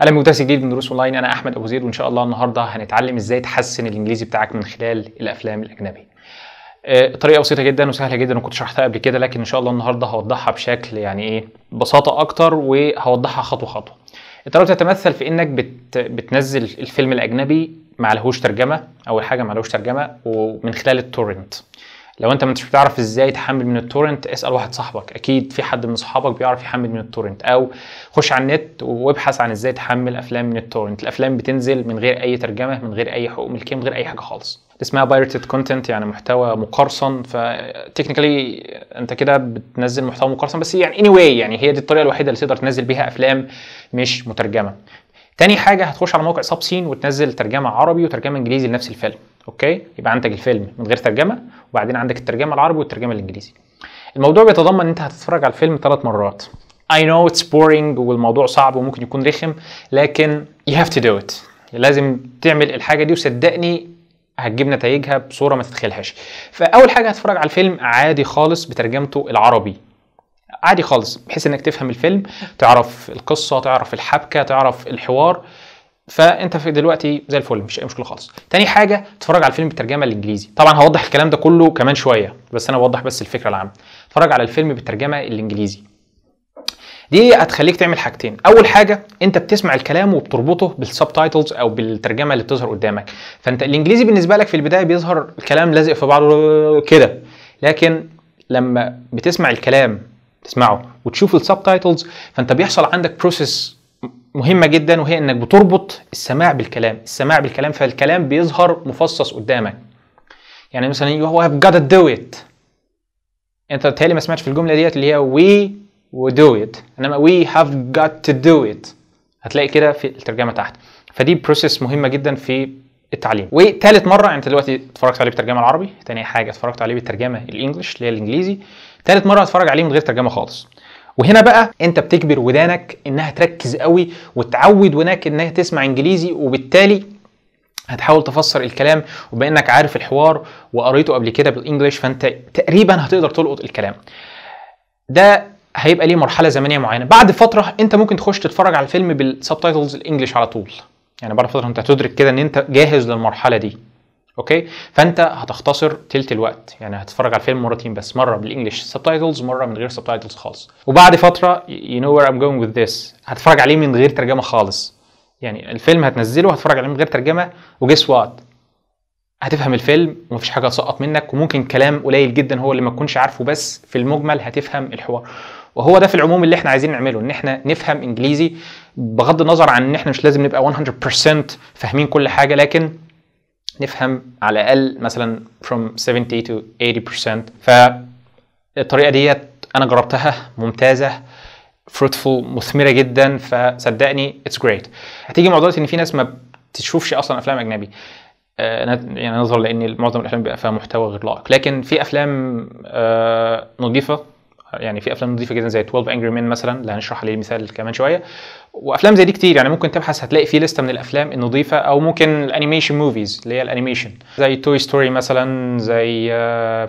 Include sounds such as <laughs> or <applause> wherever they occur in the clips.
اهلا بدرس جديد من دروس اونلاين انا احمد ابو زيد وان شاء الله النهارده هنتعلم ازاي تحسن الانجليزي بتاعك من خلال الافلام الاجنبيه آه، طريقه بسيطه جدا وسهله جدا وكنت شرحتها قبل كده لكن ان شاء الله النهارده هوضحها بشكل يعني ايه ببساطه اكتر وهوضحها خطوه خطوه الطريقه بتتمثل في انك بت... بتنزل الفيلم الاجنبي معلهوش ترجمه اول حاجه معلهوش ترجمه ومن خلال التورنت لو انت مش بتعرف ازاي تحمل من التورنت اسال واحد صاحبك اكيد في حد من صحابك بيعرف يحمل من التورنت او خش على النت وابحث عن ازاي تحمل افلام من التورنت الافلام بتنزل من غير اي ترجمه من غير اي حقوق ملكيه من غير اي حاجه خالص اسمها بايرتد كونتنت يعني محتوى مقرصن فتكنيكالي انت كده بتنزل محتوى مقرصن بس يعني اني anyway يعني هي دي الطريقه الوحيده اللي تقدر تنزل بيها افلام مش مترجمه تاني حاجه هتخش على موقع سابسين وتنزل ترجمه عربي وترجمه انجليزي لنفس الفيلم اوكي يبقى عندك الفيلم من غير ترجمه وبعدين عندك الترجمه العربي والترجمه الانجليزي الموضوع بيتضمن ان انت هتتفرج على الفيلم ثلاث مرات I know it's boring والموضوع صعب وممكن يكون رخم لكن you have to do it لازم تعمل الحاجه دي وصدقني هتجيب نتائجها بصوره ما تتخيلهاش فاول حاجه هتتفرج على الفيلم عادي خالص بترجمته العربي عادي خالص بحيث انك تفهم الفيلم تعرف القصه تعرف الحبكه تعرف الحوار فانت في دلوقتي زي الفل مش اي مشكله خالص تاني حاجه تتفرج على الفيلم بالترجمه الانجليزي طبعا هوضح الكلام ده كله كمان شويه بس انا بوضح بس الفكره العامه اتفرج على الفيلم بالترجمه الانجليزي دي هتخليك تعمل حاجتين اول حاجه انت بتسمع الكلام وبتربطه بالسبتايتلز او بالترجمه اللي بتظهر قدامك فانت الانجليزي بالنسبه لك في البدايه بيظهر الكلام لازق في بعضه كده لكن لما بتسمع الكلام تسمعه وتشوف السبتايتلز فانت بيحصل عندك بروسيس مهمه جدا وهي انك بتربط السماع بالكلام السماع بالكلام فالكلام بيظهر مفصص قدامك يعني مثلا يو هاف جاد دو ات انت بتهيألي ما سمعتش في الجمله ديت اللي هي وي ودو ات انما وي هاف جاد تو دو ات هتلاقي كده في الترجمه تحت فدي بروسيس مهمه جدا في التعليم وثالث مره انت دلوقتي اتفرجت عليه بالترجمه العربي تاني حاجه اتفرجت عليه بالترجمه الانجليش اللي هي الانجليزي ثالث مره هتفرج عليه من غير ترجمه خالص وهنا بقى انت بتجبر ودانك انها تركز قوي وتعود ودانك انها تسمع انجليزي وبالتالي هتحاول تفسر الكلام وبانك عارف الحوار وقريته قبل كده بالانجلش فانت تقريبا هتقدر تلقط الكلام ده هيبقى ليه مرحله زمنيه معينه بعد فتره انت ممكن تخش تتفرج على الفيلم بالسبتايتلز الانجليش على طول يعني بعد فتره انت هتدرك كده ان انت جاهز للمرحله دي اوكي فانت هتختصر تلت الوقت يعني هتتفرج على الفيلم مرتين بس مره بالانجلش سبتايتلز مره من غير سبتايتلز خالص وبعد فتره يو نو وير ام جوينج وذ ذس هتتفرج عليه من غير ترجمه خالص يعني الفيلم هتنزله هتتفرج عليه من غير ترجمه وجس وات هتفهم الفيلم ومفيش حاجه هتسقط منك وممكن كلام قليل جدا هو اللي ما تكونش عارفه بس في المجمل هتفهم الحوار وهو ده في العموم اللي احنا عايزين نعمله ان احنا نفهم انجليزي بغض النظر عن ان احنا مش لازم نبقى 100% فاهمين كل حاجه لكن نفهم على الاقل مثلا from 70 to 80% فالطريقه ديت انا جربتها ممتازه فروتفول مثمره جدا فصدقني اتس جريت هتيجي موضوع ان في ناس ما بتشوفش اصلا افلام اجنبي آه، يعني نظرا لان معظم الافلام بيبقى فيها محتوى غير لائق لكن في افلام آه، نظيفه يعني في افلام نظيفه جدا زي 12 انجري مان مثلا اللي هنشرح عليه مثال كمان شويه وافلام زي دي كتير يعني ممكن تبحث هتلاقي في لسته من الافلام النظيفه او ممكن الانيميشن موفيز اللي هي الانيميشن زي توي ستوري مثلا زي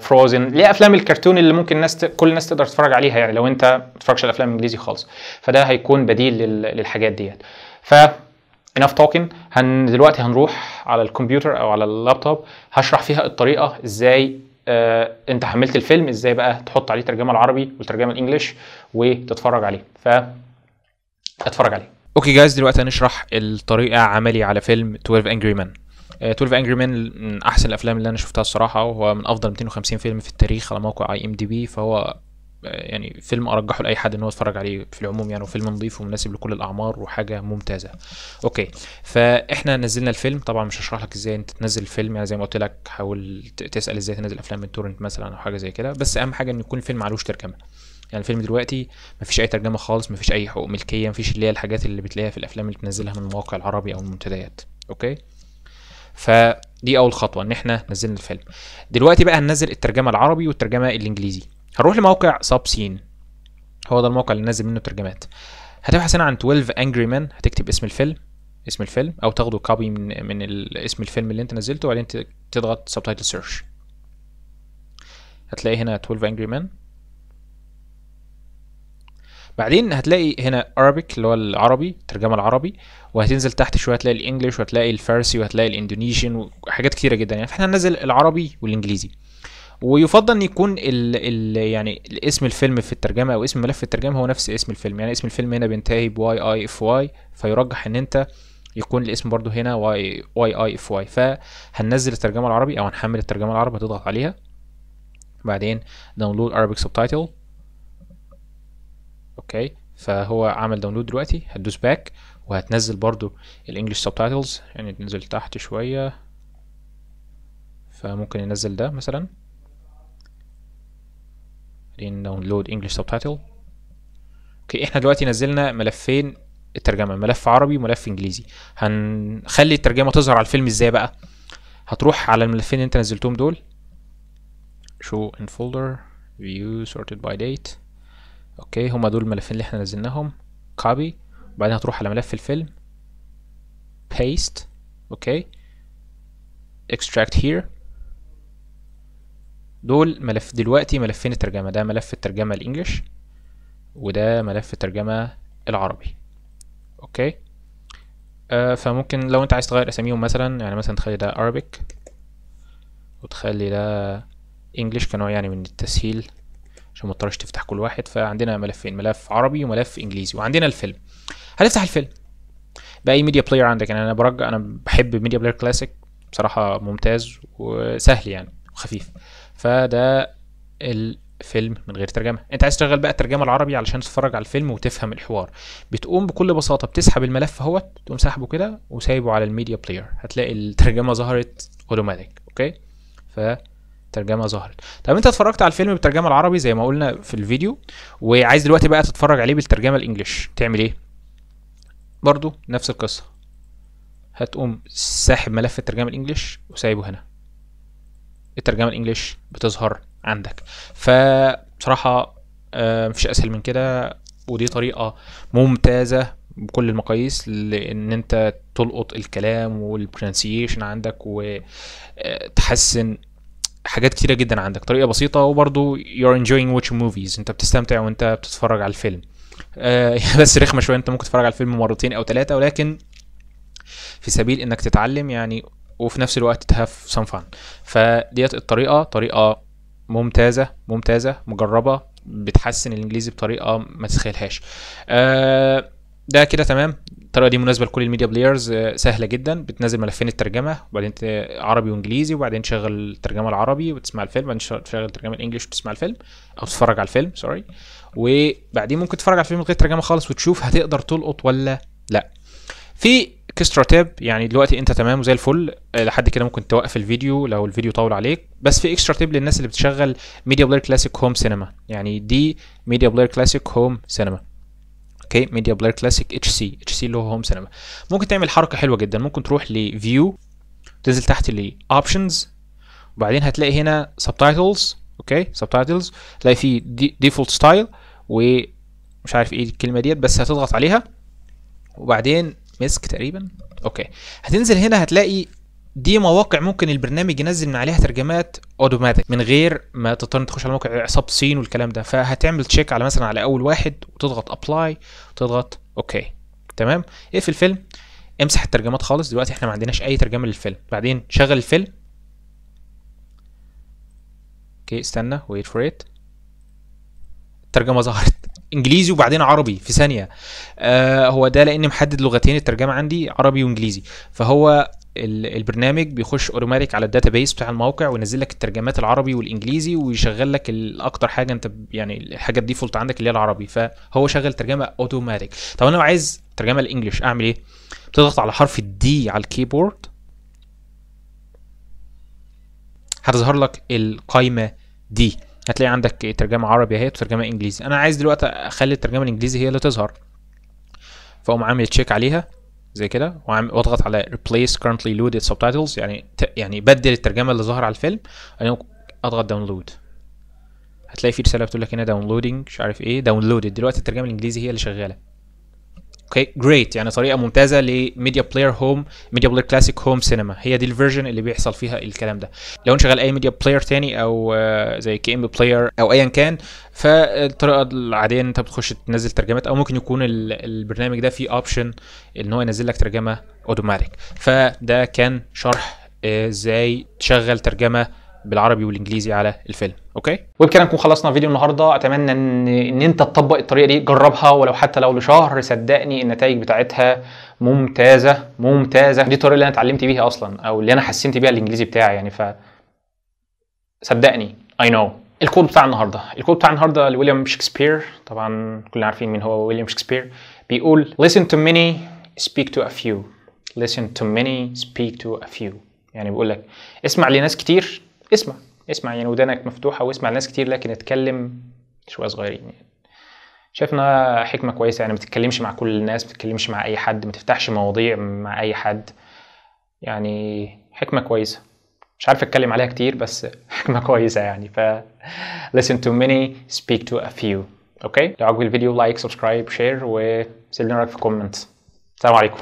فروزن آه، اللي هي افلام الكرتون اللي ممكن الناس ت... كل الناس تقدر تتفرج عليها يعني لو انت ما بتتفرجش على الافلام الانجليزي خالص فده هيكون بديل لل... للحاجات ديت ف enough talking هن دلوقتي هنروح على الكمبيوتر او على اللابتوب هشرح فيها الطريقه ازاي آه انت حملت الفيلم ازاي بقى تحط عليه ترجمه العربي والترجمه الانجليش وتتفرج عليه ف اتفرج عليه اوكي جايز دلوقتي هنشرح الطريقه عملي على فيلم 12 انجري مان 12 انجري مان من احسن الافلام اللي انا شفتها الصراحه وهو من افضل 250 فيلم في التاريخ على موقع اي ام دي بي فهو يعني فيلم ارجحه لاي حد ان هو يتفرج عليه في العموم يعني وفيلم نظيف ومناسب لكل الاعمار وحاجه ممتازه اوكي فاحنا نزلنا الفيلم طبعا مش هشرح لك ازاي انت تنزل الفيلم يعني زي ما قلت لك حاول تسال ازاي تنزل افلام من تورنت مثلا او حاجه زي كده بس اهم حاجه ان يكون الفيلم معلوش ترجمه يعني الفيلم دلوقتي مفيش اي ترجمه خالص مفيش اي حقوق ملكيه مفيش اللي هي الحاجات اللي بتلاقيها في الافلام اللي بتنزلها من المواقع العربي او المنتديات اوكي فدي اول خطوه ان احنا نزلنا الفيلم دلوقتي بقى هننزل الترجمه العربي والترجمه الانجليزي هنروح لموقع سابسين سين هو ده الموقع اللي نازل منه ترجمات هتبحث هنا عن 12 انجري مان هتكتب اسم الفيلم اسم الفيلم او تاخده كوبي من من اسم الفيلم اللي انت نزلته وبعدين تضغط سبتايتل سيرش هتلاقي هنا 12 انجري مان بعدين هتلاقي هنا Arabic اللي هو العربي الترجمة العربي وهتنزل تحت شوية هتلاقي الإنجليش وهتلاقي الفارسي وهتلاقي الإندونيشن وحاجات كتيرة جدا يعني فاحنا هننزل العربي والإنجليزي ويفضل ان يكون الـ الـ يعني اسم الفيلم في الترجمه او اسم ملف الترجمه هو نفس اسم الفيلم يعني اسم الفيلم هنا بينتهي بواي اي اف واي فيرجح ان انت يكون الاسم برضو هنا واي اي اف واي فهننزل الترجمه العربي او هنحمل الترجمه العربي هتضغط عليها بعدين داونلود Arabic subtitle اوكي فهو عمل داونلود دلوقتي هتدوس باك وهتنزل برضو الانجليش سبتايتلز يعني تنزل تحت شويه فممكن ينزل ده مثلا بعدين داونلود انجلش سبتايتل اوكي احنا دلوقتي نزلنا ملفين الترجمه ملف عربي وملف انجليزي هنخلي الترجمه تظهر على الفيلم ازاي بقى هتروح على الملفين اللي انت نزلتهم دول شو ان فولدر فيو سورتد باي ديت اوكي هما دول الملفين اللي احنا نزلناهم كوبي وبعدين هتروح على ملف الفيلم paste اوكي اكستراكت هير دول ملف دلوقتي ملفين الترجمة ده ملف الترجمة الإنجليش وده ملف الترجمة العربي أوكي آه فممكن لو أنت عايز تغير أساميهم مثلا يعني مثلا تخلي ده Arabic وتخلي ده English كنوع يعني من التسهيل عشان مضطرش تفتح كل واحد فعندنا ملفين ملف عربي وملف إنجليزي وعندنا الفيلم هنفتح الفيلم بأي ميديا بلاير عندك يعني أنا برجع أنا بحب ميديا بلاير كلاسيك بصراحة ممتاز وسهل يعني وخفيف فده الفيلم من غير ترجمه انت عايز تشغل بقى الترجمه العربي علشان تتفرج على الفيلم وتفهم الحوار بتقوم بكل بساطه بتسحب الملف اهوت تقوم ساحبه كده وسايبه على الميديا بلاير هتلاقي الترجمه ظهرت اوتوماتيك اوكي ترجمة ظهرت طب انت اتفرجت على الفيلم بالترجمه العربي زي ما قلنا في الفيديو وعايز دلوقتي بقى تتفرج عليه بالترجمه الانجليش تعمل ايه برضو نفس القصه هتقوم ساحب ملف الترجمه الانجليش وسايبه هنا الترجمه الانجليش بتظهر عندك فبصراحه آه، مفيش اسهل من كده ودي طريقه ممتازه بكل المقاييس لان انت تلقط الكلام والبرونسيشن عندك وتحسن آه، حاجات كتيره جدا عندك طريقه بسيطه وبرضو you're enjoying watching movies انت بتستمتع وانت بتتفرج على الفيلم آه، <laughs> بس رخمه شويه انت ممكن تتفرج على الفيلم مرتين او ثلاثه ولكن في سبيل انك تتعلم يعني وفي نفس الوقت تهاف سام فان فديت الطريقه طريقه ممتازه ممتازه مجربه بتحسن الانجليزي بطريقه ما تتخيلهاش آه، ده كده تمام الطريقه دي مناسبه لكل الميديا بلايرز آه، سهله جدا بتنزل ملفين الترجمه وبعدين عربي وانجليزي وبعدين تشغل الترجمه العربي وتسمع الفيلم وبعدين تشغل الترجمه الانجليش وتسمع الفيلم او تتفرج على الفيلم سوري وبعدين ممكن تتفرج على الفيلم من غير ترجمه خالص وتشوف هتقدر تلقط ولا لا في كسترا تاب يعني دلوقتي انت تمام وزي الفل آه، لحد كده ممكن توقف الفيديو لو الفيديو طول عليك بس في اكسترا تاب للناس اللي بتشغل ميديا بلاير كلاسيك هوم سينما يعني دي ميديا بلاير كلاسيك هوم سينما اوكي ميديا بلاير كلاسيك اتش سي اتش سي اللي هو هوم سينما ممكن تعمل حركه حلوه جدا ممكن تروح لفيو تنزل تحت اوبشنز وبعدين هتلاقي هنا سبتايتلز اوكي سبتايتلز تلاقي في ديفولت ستايل ومش عارف ايه الكلمه ديت بس هتضغط عليها وبعدين مسك تقريبا اوكي هتنزل هنا هتلاقي دي مواقع ممكن البرنامج ينزل من عليها ترجمات اوتوماتيك من غير ما تضطر تخش على موقع عصاب صين والكلام ده فهتعمل تشيك على مثلا على اول واحد وتضغط ابلاي وتضغط اوكي تمام اقفل الفيلم امسح الترجمات خالص دلوقتي احنا ما عندناش اي ترجمه للفيلم بعدين شغل الفيلم اوكي استنى ويت فور ات الترجمه ظهرت انجليزي وبعدين عربي في ثانيه آه هو ده لان محدد لغتين الترجمه عندي عربي وانجليزي فهو البرنامج بيخش اوتوماتيك على الداتا بتاع الموقع وينزل لك الترجمات العربي والانجليزي ويشغل لك الاكتر حاجه انت يعني الحاجه الديفولت عندك اللي هي العربي فهو شغل ترجمه اوتوماتيك طب انا لو عايز ترجمه الانجليش اعمل ايه بتضغط على حرف الدي على الكيبورد هتظهر لك القايمه دي هتلاقي عندك ترجمه عربي اهي وترجمه انجليزي انا عايز دلوقتي اخلي الترجمه الانجليزي هي اللي تظهر فاقوم عامل تشيك عليها زي كده واضغط على replace currently loaded subtitles يعني يعني بدل الترجمه اللي ظاهره على الفيلم اضغط download هتلاقي في رساله بتقول لك هنا downloading مش عارف ايه downloaded دلوقتي الترجمه الانجليزي هي اللي شغاله اوكي جريت يعني طريقه ممتازه لميديا بلاير هوم ميديا بلاير كلاسيك هوم سينما هي دي الفيرجن اللي بيحصل فيها الكلام ده لو انشغل اي ميديا بلاير تاني او آه، زي كي ام بلاير او ايا كان فالطريقه العاديه ان انت بتخش تنزل ترجمات او ممكن يكون البرنامج ده فيه اوبشن ان هو ينزل لك ترجمه اوتوماتيك فده كان شرح آه، ازاي تشغل ترجمه بالعربي والانجليزي على الفيلم اوكي وبكده نكون خلصنا فيديو النهارده اتمنى ان ان انت تطبق الطريقه دي جربها ولو حتى لو لشهر صدقني النتائج بتاعتها ممتازه ممتازه دي الطريقه اللي انا اتعلمت بيها اصلا او اللي انا حسنت بيها الانجليزي بتاعي يعني ف صدقني اي نو الكود بتاع النهارده الكود بتاع النهارده لويليام شكسبير طبعا كلنا عارفين مين هو ويليام شكسبير بيقول listen to many speak to a few listen to many speak to a few يعني بيقول لك اسمع لناس كتير اسمع اسمع يعني ودانك مفتوحه واسمع ناس كتير لكن اتكلم شويه صغيرين يعني شايف انها حكمه كويسه يعني ما تتكلمش مع كل الناس ما تتكلمش مع اي حد ما تفتحش مواضيع مع اي حد يعني حكمه كويسه مش عارف اتكلم عليها كتير بس <laughs> حكمه كويسه يعني ف listen to many speak to a few اوكي لو عجبك الفيديو لايك سبسكرايب شير وسيب لنا رايك في كومنت السلام عليكم